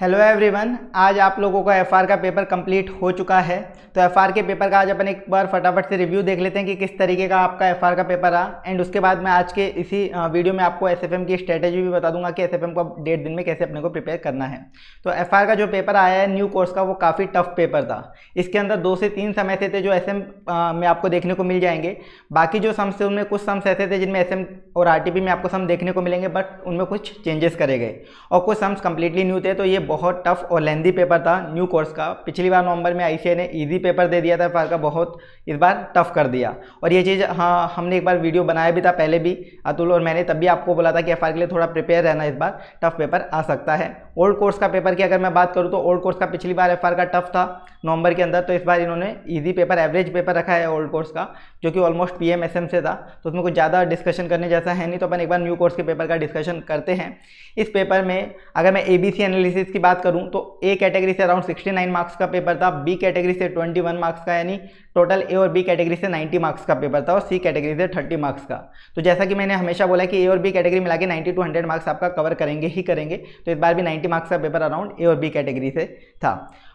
hello everyone आज आप लोगों का एफआर का पेपर कंप्लीट हो चुका है तो एफआर के पेपर का आज अपन एक बार फटाफट से रिव्यू देख लेते हैं कि किस तरीके का आपका एफआर का पेपर आ एंड उसके बाद मैं आज के इसी वीडियो में आपको एसएफएम की स्ट्रेटेजी भी बता दूंगा कि एसएफएम को डेढ़ दिन में कैसे अपने को प्रिपेयर करना है तो एफ का जो पेपर आया है न्यू कोर्स का वो काफ़ी टफ पेपर था इसके अंदर दो से तीन सम ऐसे थे जो एस में आपको देखने को मिल जाएंगे बाकी जो सम्स थे उनमें कुछ सम्स ऐसे थे जिनमें एस और आर में आपको सम देखने को मिलेंगे बट उनमें कुछ चेंजेस करे गए और कुछ सम्स कम्प्लीटली न्यू थे तो ये बहुत टफ और लेंदी पेपर था न्यू कोर्स का पिछली बार नवंबर में आई ने ईजी पेपर दे दिया था पर का बहुत इस बार टफ कर दिया और ये चीज़ हाँ हमने एक बार वीडियो बनाया भी था पहले भी अतुल और मैंने तब भी आपको बोला था कि एफ के लिए थोड़ा प्रिपेयर रहना इस बार टफ पेपर आ सकता है ओल्ड कोर्स का पेपर की अगर मैं बात करूँ तो ओल्ड कोर्स का पिछली बार एफ का टफ था नवंबर के अंदर तो इस बार इन्होंने इजी पेपर एवरेज पेपर रखा है ओल्ड कोर्स का जो कि ऑलमोस्ट पी एम से था तो उसमें कुछ ज़्यादा डिस्कशन करने जैसा है नहीं तो अपन एक बार न्यू कोर्स के पेपर का डिस्कशन करते हैं इस पेपर में अगर मैं ए बी सी एनालिसिस की बात करूँ तो ए कैटेगरी से अराउंड सिक्सटी नाइन मार्क्स का पेपर था बी कैटेगरी से ट्वेंटी वन मार्क्स का यानी टोटल ए और बी कैटेगरी से नाइन्टी मार्क्स का पेपर था और सी कैटेगरी से थर्टी मार्क्स का तो जैसा कि मैंने हमेशा बोला कि ए और बी कैटेगरी मिला के नाइन्टी टू हंड्रेड मार्क्स आपका कवर करेंगे ही करेंगे तो इस बार भी नाइन्टी मार्क्स का पेपर अराउंड ए और बी कैटेगरी से था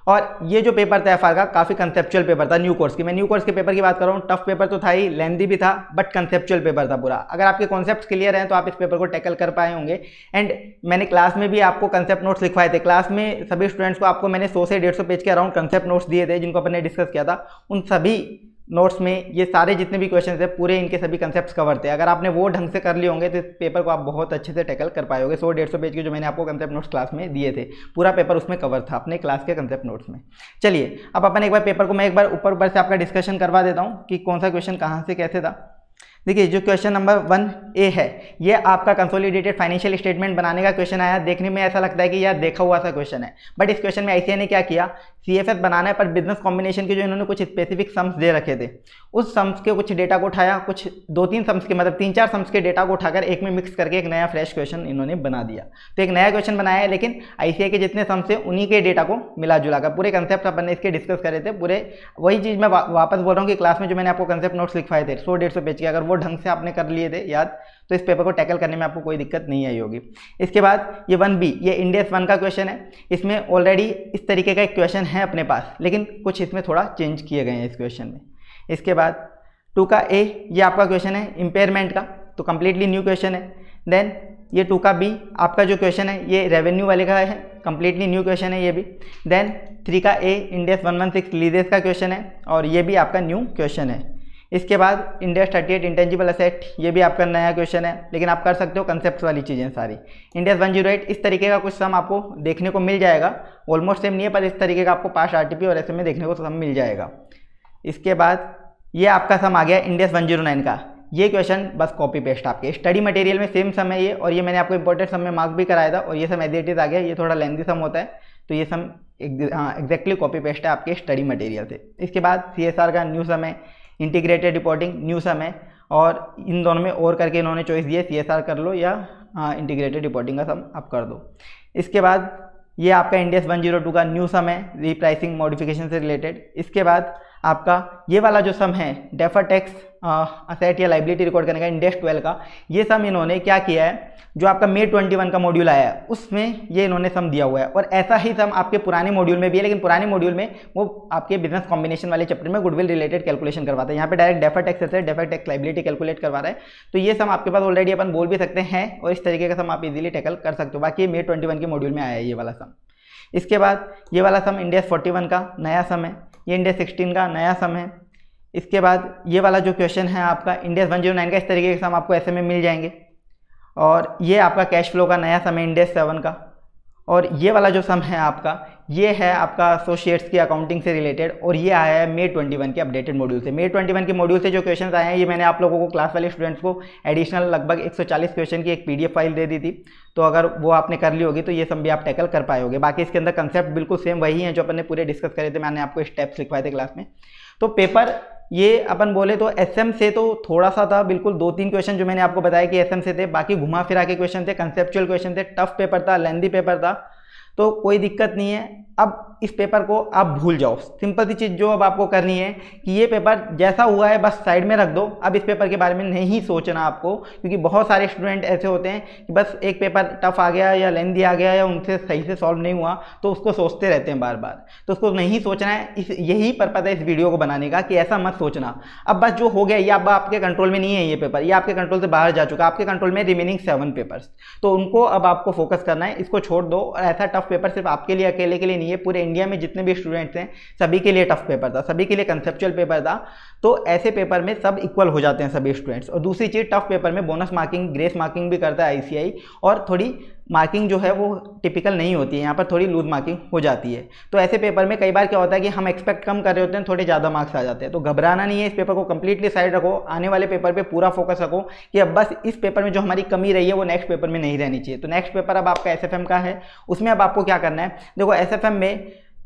और ये जो पेपर था एफ का काफ़ी कंसेप्चुअल पेपर था न्यू कोर्स की मैं न्यू कोर्स के पेपर की बात कर रहा हूँ टफ पेपर तो था ही लेंदी भी था बट कंसेप्चुअल पेपर था पूरा अगर आपके कॉन्सेप्ट क्लियर हैं तो आप इस पेपर को टैकल कर पाए होंगे एंड मैंने क्लास में भी आपको कंसेप्ट नोट्स लिखवाए थे क्लास में सभी स्टूडेंट्स को आपको मैंने सौ से डेढ़ पेज के अराउंड कंसेप्ट नोट्स दिए थे जिनको अपने डिस्कस किया था उन सभी नोट्स में ये सारे जितने भी क्वेश्चन हैं पूरे इनके सभी कंसेप्ट कवर थे अगर आपने वो ढंग से कर लिए होंगे तो इस पेपर को आप बहुत अच्छे से टैकल कर पाएंगे सौ डेढ़ सौ पेज के जो मैंने आपको कंसेप्ट नोट्स क्लास में दिए थे पूरा पेपर उसमें कवर था अपने क्लास के कंसेप्ट नोट्स में चलिए अब अपन एक बार पेपर को मैं एक बार ऊपर ऊपर से आपका डिस्कशन करवा देता हूँ कि कौन सा क्वेश्चन कहाँ से कैसे था देखिए जो क्वेश्चन नंबर वन ए है ये आपका कंसोलिडेटेड फाइनेंशियल स्टेटमेंट बनाने का क्वेश्चन आया देखने में ऐसा लगता है कि यार देखा हुआ सा क्वेश्चन है बट इस क्वेश्चन में आई ने क्या किया सी बनाना है पर बिजनेस कॉम्बिनेशन के जो इन्होंने कुछ स्पेसिफिक सम्स दे रखे थे उस सम्स के कुछ डेटा को उठाया कुछ दो तीन सम्स के मतलब तीन चार सम्स के डेटा को उठाकर एक में मिक्स करके एक नया फ्रेश क्वेश्चन इन्होंने बना दिया तो एक नया क्वेश्चन बनाया है लेकिन आई के जितने सम्स है उन्हीं के डेटा को मिला जुला कर पूरे कंसेप्ट अपन ने इसके डिस्कस करे थे पूरे वही चीज़ मैं वापस बोल रहा हूँ कि क्लास में जो मैंने आपको कंसेप्ट नोट्स लिखवाए थे सौ डेढ़ सौ पेज के अगर वो ढंग से आपने कर लिए थे याद तो इस पेपर को टैकल करने में आपको कोई दिक्कत नहीं आई होगी इसके बाद ये वन बी ये इंडियस वन का क्वेश्चन है इसमें ऑलरेडी इस तरीके का एक क्वेश्चन है अपने पास लेकिन कुछ इसमें थोड़ा चेंज किए गए हैं इस क्वेश्चन में इसके बाद टू का ए ये आपका क्वेश्चन है इम्पेयरमेंट का तो कम्प्लीटली न्यू क्वेश्चन है देन ये टू का बी आपका जो क्वेश्चन है ये रेवेन्यू वाले का है कम्प्लीटली न्यू क्वेश्चन है ये भी देन थ्री का a Ind AS one one six leases का क्वेश्चन है और ये भी आपका न्यू क्वेश्चन है इसके बाद Ind AS thirty eight intangible asset ये भी आपका नया क्वेश्चन है लेकिन आप कर सकते हो कंसेप्ट वाली चीज़ें सारी इंडिया वन जीरो एट इस तरीके का कुछ सम आपको देखने को मिल जाएगा ऑलमोस्ट सेम नहीं है पर इस तरीके का आपको पास आर और ऐसे में देखने को सम मिल जाएगा इसके बाद ये आपका सम आ गया इंडियस वन जीरो नाइन का ये क्वेश्चन बस कॉपी पेस्ट आपके स्टडी मटेरियल में सेम सम है ये और ये मैंने आपको इंपॉर्टेंट सम में मार्क भी कराया था और ये सम एडिटेड इज़ आ गया ये थोड़ा लेंथी सम होता है तो ये सम एग्जैक्टली कॉपी पेस्ट है आपके स्टडी मटेरियल से इसके बाद सी का न्यू सम है इंटीग्रेटेड रिपोर्टिंग न्यूसम है और इन दोनों में और करके इन्होंने चॉइस दिए सी कर लो या इंटीग्रेटेड रिपोर्टिंग का सम आप कर दो इसके बाद ये आपका इंडियस 102 का न्यू सम है रीप्राइसिंग मॉडिफिकेशन से रिलेटेड इसके बाद आपका ये वाला जो सम है डेफर टैक्स असेट या लाइबिलिटी रिकॉर्ड करने का इंडेक्स ट्वेल्व का ये सम इन्होंने क्या किया है जो आपका मे ट्वेंटी वन का मॉड्यूल आया है उसमें ये इन्होंने सम दिया हुआ है और ऐसा ही सम आपके पुराने मॉड्यूल में भी है लेकिन पुराने मॉड्यूल में वो आपके बिजनेस कॉम्बिनेशन वाले चैप्टर में गुडविल रिलेटेड कैलकुलेशन करवाता है यहाँ पे डायरेक्ट डेफर टैक्स है डेफर टैक्स लाइबिलिटी कैलकुलेट करवा रहा है तो ये सम आपके पास ऑलरेडी अपन बोल भी सकते हैं और इस तरीके का सम आप इजिली टैकल कर सकते हो बाकी मे ट्वेंटी के मॉड्यूल में आया है ये वाला सम इसके बाद ये वाला सम इंडिया 41 का नया सम है ये इंडिया सिक्सटीन का नया सम है इसके बाद ये वाला जो क्वेश्चन है आपका इंडियस वन जीरो नाइन का इस तरीके के सम आपको ऐसे में मिल जाएंगे और ये आपका कैश फ्लो का नया सम है इंडियस सेवन का और ये वाला जो सम है आपका ये है आपका एसोशिएट्स की अकाउंटिंग से रिलेटेड और ये आया है मे 21 के अपडेटेड मॉड्यूल से मे 21 के मॉड्यूल से जो क्वेश्चन आए हैं ये मैंने आप लोगों को क्लास वाले स्टूडेंट्स को एडिशनल लगभग 140 क्वेश्चन की एक पीडीएफ फाइल दे दी थी तो अगर वो आपने कर ली होगी तो ये सब भी आप टैकल कर पाए बाकी इसके अंदर कंसेप्ट बिल्कुल सेम वही है जो अपने पूरे डिस्कस करे थे मैंने आपको स्टेप्स लिखवाए थे क्लास में तो पेपर ये अपन बोले तो एसएम से तो थोड़ा सा था बिल्कुल दो तीन क्वेश्चन जो मैंने आपको बताया कि एसएम से थे बाकी घुमा फिरा के क्वेश्चन थे कंसेप्चुअल क्वेश्चन थे टफ पेपर था लेंदी पेपर था तो कोई दिक्कत नहीं है अब इस पेपर को आप भूल जाओ सिंपल सी चीज़ जो अब आपको करनी है कि ये पेपर जैसा हुआ है बस साइड में रख दो अब इस पेपर के बारे में नहीं सोचना आपको क्योंकि बहुत सारे स्टूडेंट ऐसे होते हैं कि बस एक पेपर टफ आ गया या लेंदी आ गया या उनसे सही से सॉल्व नहीं हुआ तो उसको सोचते रहते हैं बार बार तो उसको नहीं सोचना है इस यही पर्पज़ है इस वीडियो को बनाने का कि ऐसा मत सोचना अब बस जो हो गया ये अब आपके कंट्रोल में नहीं है ये पेपर ये आपके कंट्रोल से बाहर जा चुका आपके कंट्रोल में रिमेनिंग सेवन पेपर्स तो उनको अब आपको फोकस करना है इसको छोड़ दो और ऐसा टफ पेपर सिर्फ आपके लिए अकेले के लिए नहीं नहीं है पूरे इंडिया में जितने भी स्टूडेंट्स हैं सभी के लिए टफ पेपर था सभी के लिए कंसेप्चुअल पेपर था तो ऐसे पेपर में सब इक्वल हो जाते हैं सभी स्टूडेंट्स और दूसरी चीज़ टफ पेपर में बोनस मार्किंग ग्रेस मार्किंग भी करता है आई और थोड़ी मार्किंग जो है वो टिपिकल नहीं होती है यहाँ पर थोड़ी लूज मार्किंग हो जाती है तो ऐसे पेपर में कई बार क्या होता है कि हम एक्सपेक्ट कम कर रहे होते हैं थोड़े ज़्यादा मार्क्स आ जाते हैं तो घबराना नहीं है इस पेपर को कंप्लीटली साइड रखो आने वाले पेपर पे पूरा फोकस रखो कि अब बस इस पेपर में जो हमारी कमी रही है वो नेक्स्ट पेपर में नहीं रहनी चाहिए तो नेक्स्ट पेपर अब आपका एस का है उसमें अब आपको क्या करना है देखो एस में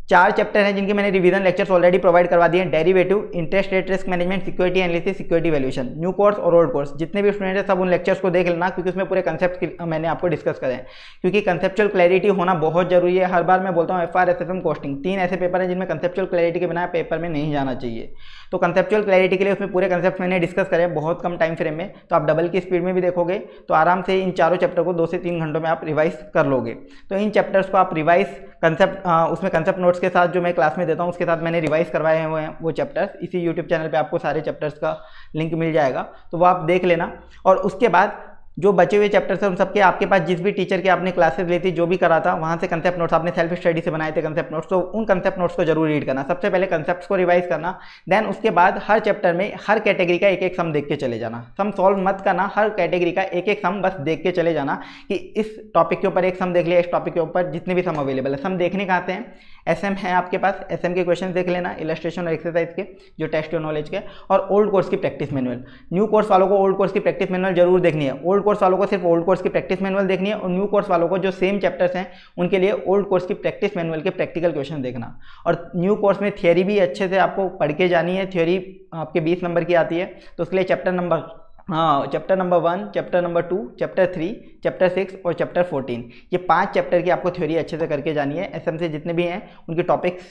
चार चैप्टर हैं जिनके मैंने रिवीजन लेक्चर्स ऑलरेडी प्रोवाइड करवा दिए हैं derivative interest rate risk management security analysis security valuation new course और ओल्ड कोर्स जितने भी स्टूडेंट हैं सब उन लेक्चर्स को देख लेना क्योंकि उसमें पूरे कंसेप्ट मैंने आपको डिस्कस करें क्योंकि कंसेप्चुअल क्लैरिटी होना बहुत जरूरी है हर बार मैं बोलता हूँ F R S F M costing तीन ऐसे पेपर हैं जिनमें कंसेप्चुअल क्लैरिटी के बिना पेपर में नहीं जाना चाहिए तो कंसेप्चुअल क्लैरिटी के लिए उसमें पूरे कंसेप्ट मैंने डिस्कस करें बहुत कम टाइम फ्रेम में तो आप डबल की स्पीड में भी देखोगे तो आराम से इन चारों चैप्टर को दो से तीन घंटों में आप रिवाइज कर लोगे तो इन चैप्टर्स को आप रिवाइज कंसेप्ट हाँ, उसमें कंसेप्ट नोट्स के साथ जो मैं क्लास में देता हूँ उसके साथ मैंने रिवाइज करवाए हुए हैं वो चैप्टर्स इसी यूट्यूब चैनल पे आपको सारे चैप्टर्स का लिंक मिल जाएगा तो वो आप देख लेना और उसके बाद जो बचे हुए चैप्टर थे उन सबके आपके पास जिस भी टीचर के आपने क्लासेस ली थी जो भी करा था वहाँ से कंसेप्ट नोट्स आपने सेल्फ स्टडी से बनाए थे कंसेप्ट नोट्स तो उन कंसेप्ट नोट्स को जरूर रीड करना सबसे पहले कंसेप्ट को रिवाइज करना देन उसके बाद हर चैप्टर में हर कैटेगरी का एक एक सम देख के चले जाना सम सॉल्व मत करना हर कैटेगरी का एक एक सम बस देख के चले जाना कि इस टॉपिक के ऊपर एक सम देख लिया इस टॉपिक के ऊपर जितने भी सम अवेलेबल है सम देखने का आते हैं एसएम है आपके पास एसएम के क्वेश्चन देख लेना इलस्ट्रेशन और एक्सरसाइज के जो टेस्ट और नॉलेज के और ओल्ड कोर्स की प्रैक्टिस मैनुअल न्यू कोर्स वालों को ओल्ड कोर्स की प्रैक्टिस मैनुअल जरूर देखनी है ओल्ड कोर्स वालों को सिर्फ ओल्ड कोर्स की प्रैक्टिस मैनुअल देखनी है और न्यू कोर्स वालों को जो सेम चैप्टर्स हैं उनके लिए ओल्ड कोर्स की प्रैक्टिस मैनुअल के प्रैक्टिकल क्वेश्चन देखना और न्यू कोर्स में थियोरी भी अच्छे से आपको पढ़ के जानी है थ्योरी आपके बीस नंबर की आती है तो उसके लिए चैप्टर नंबर हाँ chapter number one chapter number two chapter three chapter six और चैप्टर फोर्टीन ये पांच चैप्टर की आपको थ्योरी अच्छे से करके जानी है एसएम से जितने भी हैं उनके टॉपिक्स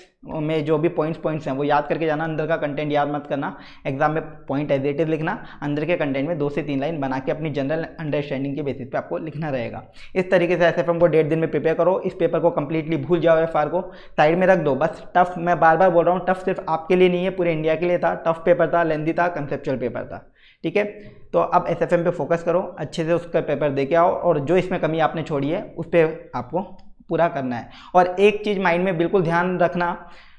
में जो भी पॉइंट्स पॉइंट्स हैं वो याद करके जाना अंदर का कंटेंट याद मत करना एग्जाम में पॉइंट एज लिखना अंदर के कंटेंट में दो से तीन लाइन बना के अपनी जनरल अंडरस्टैंडिंग के बेसिस पर आपको लिखना रहेगा इस तरीके से एस को डेढ़ दिन में प्रिपेयर करो इस पेपर को कम्प्लीटली भूल जाओ एफ को साइड में रख दो बस टफ मैं बार बार बोल रहा हूँ टफ सिर्फ आपके लिए नहीं है पूरे इंडिया के लिए था टफ पेपर था लेंदी था कंसेप्चुअल पेपर था ठीक है तो अब एस एफ एम पे फोकस करो अच्छे से उसका पेपर दे के आओ और जो इसमें कमी आपने छोड़ी है उस पर आपको पूरा करना है और एक चीज़ माइंड में बिल्कुल ध्यान रखना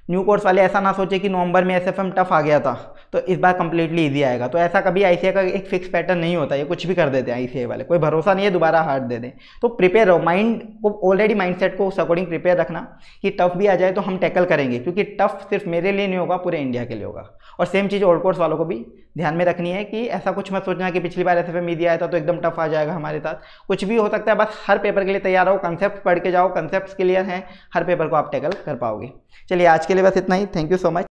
न्यू कोर्स वाले ऐसा ना सोचे कि नवंबर में एस एफ एम टफ आ गया था तो इस बार कंप्लीटली इजी आएगा तो ऐसा कभी आई का एक फिक्स पैटर्न नहीं होता ये कुछ भी कर देते हैं आई वाले कोई भरोसा नहीं है दोबारा हार्ड दे दें तो प्रिपेयर रहो माइंड को ऑलरेडी माइंड सेट को उस अकॉर्डिंग प्रिपेयर रखना कि टफ भी आ जाए तो हम टैकल करेंगे क्योंकि टफ सिर्फ मेरे लिए नहीं होगा पूरे इंडिया के लिए होगा और सेम चीज़ ओल्ड कोर्स वालों को भी ध्यान में रखनी है कि ऐसा कुछ मत सोचना कि पिछली बार एस एफ एम ईजी आया था तो एकदम टफ आ जाएगा हमारे साथ कुछ भी हो सकता है बस हर पेपर के लिए तैयार हो कंसेप्ट पढ़ के जाओ कंसेप्ट क्लियर हैं हर पेपर को आप टैकल कर पाओगे चलिए आज के लिए बस इतना ही थैंक यू सो मच